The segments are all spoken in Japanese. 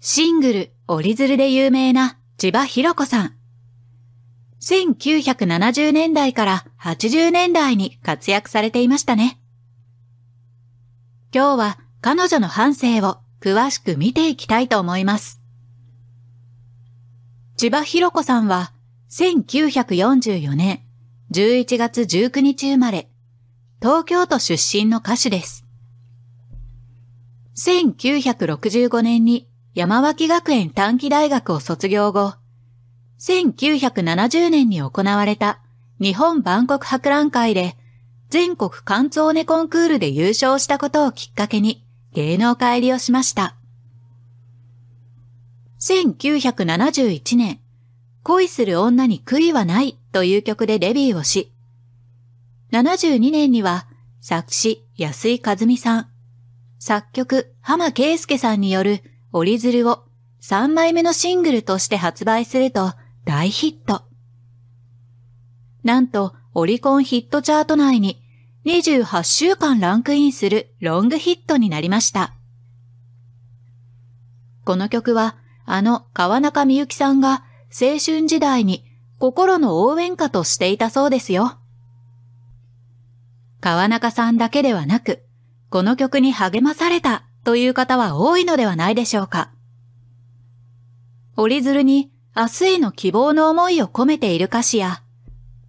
シングル、折り鶴で有名な千葉ひろ子さん。1970年代から80年代に活躍されていましたね。今日は彼女の半生を詳しく見ていきたいと思います。千葉ひろ子さんは1944年11月19日生まれ、東京都出身の歌手です。1965年に山脇学園短期大学を卒業後、1970年に行われた日本万国博覧会で全国関東ネコンクールで優勝したことをきっかけに芸能界入りをしました。1971年、恋する女に悔いはないという曲でデビューをし、72年には作詞安井和美さん、作曲浜圭介さんによる折り鶴を3枚目のシングルとして発売すると大ヒット。なんと、オリコンヒットチャート内に28週間ランクインするロングヒットになりました。この曲は、あの川中美幸さんが青春時代に心の応援歌としていたそうですよ。川中さんだけではなく、この曲に励まされたという方は多いのではないでしょうか。折り鶴に明日への希望の思いを込めている歌詞や、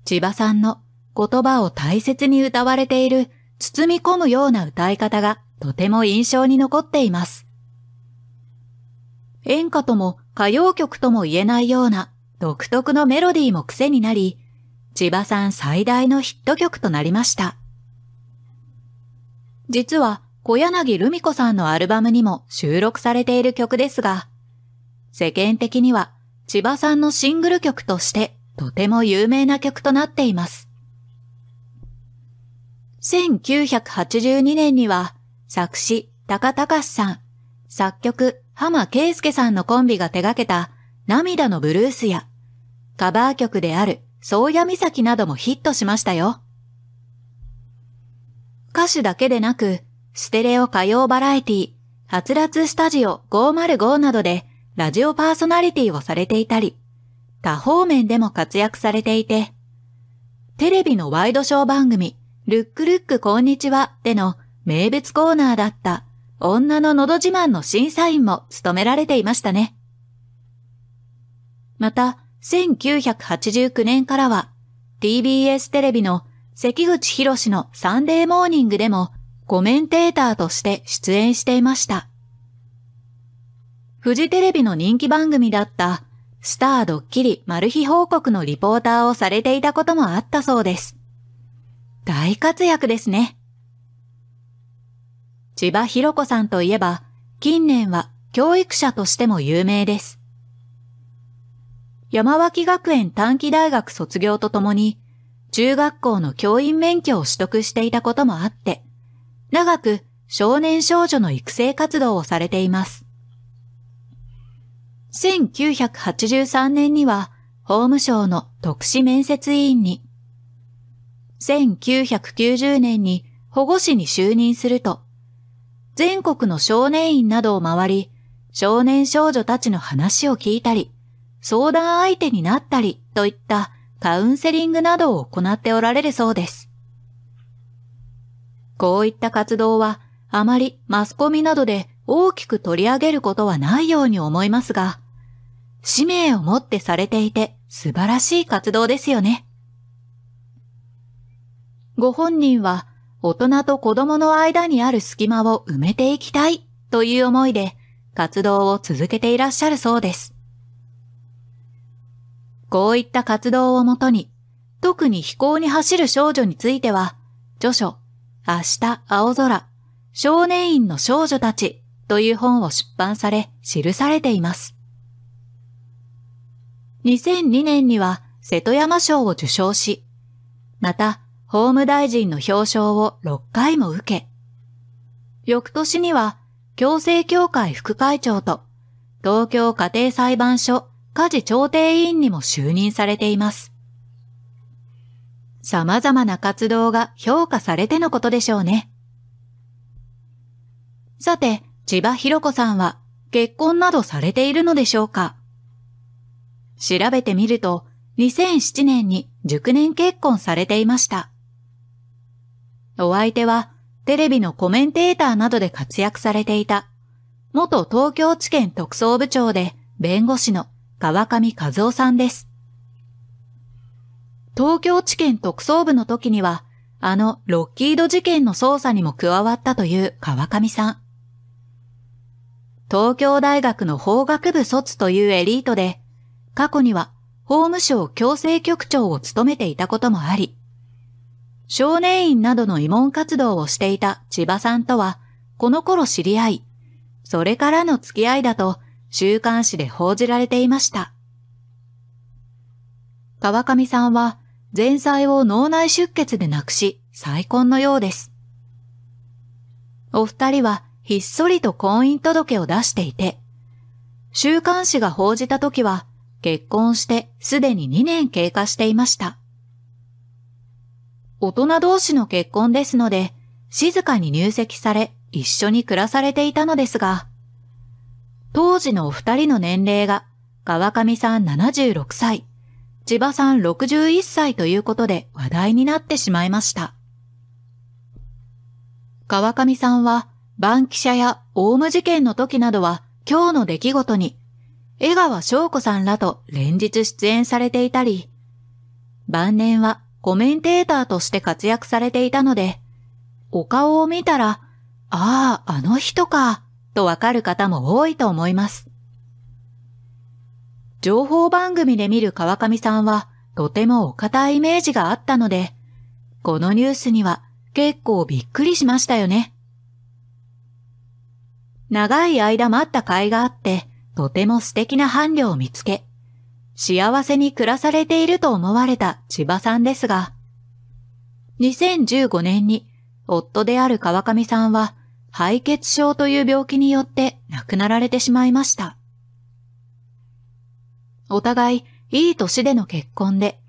千葉さんの言葉を大切に歌われている包み込むような歌い方がとても印象に残っています。演歌とも歌謡曲とも言えないような独特のメロディーも癖になり、千葉さん最大のヒット曲となりました。実は小柳ルミ子さんのアルバムにも収録されている曲ですが、世間的には千葉さんのシングル曲としてとても有名な曲となっています。1982年には作詞高隆さん、作曲浜圭介さんのコンビが手掛けた涙のブルースやカバー曲である宗谷岬などもヒットしましたよ。歌手だけでなくステレオ歌謡バラエティ、はつらつスタジオ505などでラジオパーソナリティをされていたり、多方面でも活躍されていて、テレビのワイドショー番組、ルックルックこんにちはでの名物コーナーだった女の喉自慢の審査員も務められていましたね。また、1989年からは TBS テレビの関口博のサンデーモーニングでもコメンテーターとして出演していました。フジテレビの人気番組だったスタードッキリマル秘報告のリポーターをされていたこともあったそうです。大活躍ですね。千葉ひろ子さんといえば、近年は教育者としても有名です。山脇学園短期大学卒業とともに、中学校の教員免許を取得していたこともあって、長く少年少女の育成活動をされています。1983年には法務省の特使面接委員に、1990年に保護士に就任すると、全国の少年院などを回り、少年少女たちの話を聞いたり、相談相手になったりといったカウンセリングなどを行っておられるそうです。こういった活動はあまりマスコミなどで大きく取り上げることはないように思いますが、使命をもってされていて素晴らしい活動ですよね。ご本人は大人と子供の間にある隙間を埋めていきたいという思いで活動を続けていらっしゃるそうです。こういった活動をもとに、特に飛行に走る少女については、著書明日青空、少年院の少女たちという本を出版され記されています。2002年には瀬戸山賞を受賞し、また法務大臣の表彰を6回も受け、翌年には共生協会副会長と東京家庭裁判所家事調停委員にも就任されています。様々な活動が評価されてのことでしょうね。さて、千葉ひろ子さんは結婚などされているのでしょうか調べてみると、2007年に熟年結婚されていました。お相手は、テレビのコメンテーターなどで活躍されていた、元東京地検特捜部長で弁護士の川上和夫さんです。東京地検特捜部の時には、あのロッキード事件の捜査にも加わったという川上さん。東京大学の法学部卒というエリートで、過去には法務省強制局長を務めていたこともあり、少年院などの慰問活動をしていた千葉さんとは、この頃知り合い、それからの付き合いだと週刊誌で報じられていました。川上さんは前菜を脳内出血でなくし、再婚のようです。お二人はひっそりと婚姻届を出していて、週刊誌が報じた時は結婚してすでに2年経過していました。大人同士の結婚ですので、静かに入籍され一緒に暮らされていたのですが、当時のお二人の年齢が川上さん76歳、千葉さん61歳ということで話題になってしまいました。川上さんは、バンキシャやオウム事件の時などは今日の出来事に、江川翔子さんらと連日出演されていたり、晩年はコメンテーターとして活躍されていたので、お顔を見たら、ああ、あの人か、とわかる方も多いと思います。情報番組で見る川上さんはとてもお堅いイメージがあったので、このニュースには結構びっくりしましたよね。長い間待った甲斐があって、とても素敵な伴侶を見つけ、幸せに暮らされていると思われた千葉さんですが、2015年に夫である川上さんは敗血症という病気によって亡くなられてしまいました。お互いいい年での結婚で、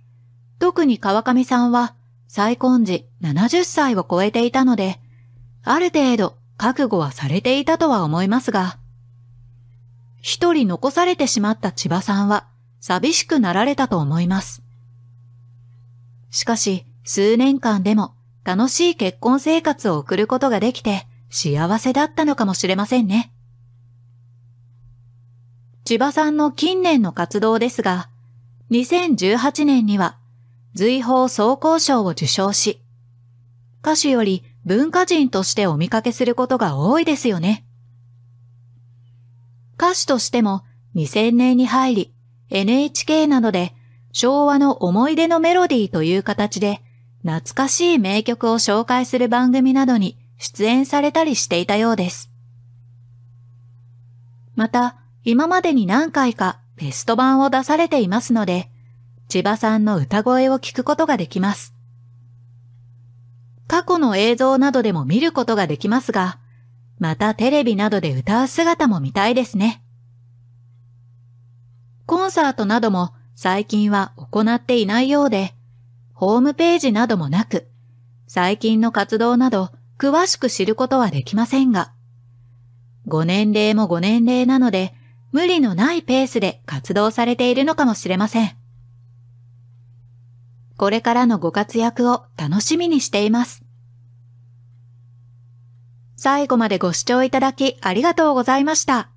特に川上さんは再婚時70歳を超えていたので、ある程度覚悟はされていたとは思いますが、一人残されてしまった千葉さんは寂しくなられたと思います。しかし、数年間でも楽しい結婚生活を送ることができて幸せだったのかもしれませんね。千葉さんの近年の活動ですが、2018年には随法総合賞を受賞し、歌手より文化人としてお見かけすることが多いですよね。歌手としても2000年に入り NHK などで昭和の思い出のメロディーという形で懐かしい名曲を紹介する番組などに出演されたりしていたようです。また、今までに何回かベスト版を出されていますので、千葉さんの歌声を聞くことができます。過去の映像などでも見ることができますが、またテレビなどで歌う姿も見たいですね。コンサートなども最近は行っていないようで、ホームページなどもなく、最近の活動など詳しく知ることはできませんが、ご年齢もご年齢なので、無理のないペースで活動されているのかもしれません。これからのご活躍を楽しみにしています。最後までご視聴いただきありがとうございました。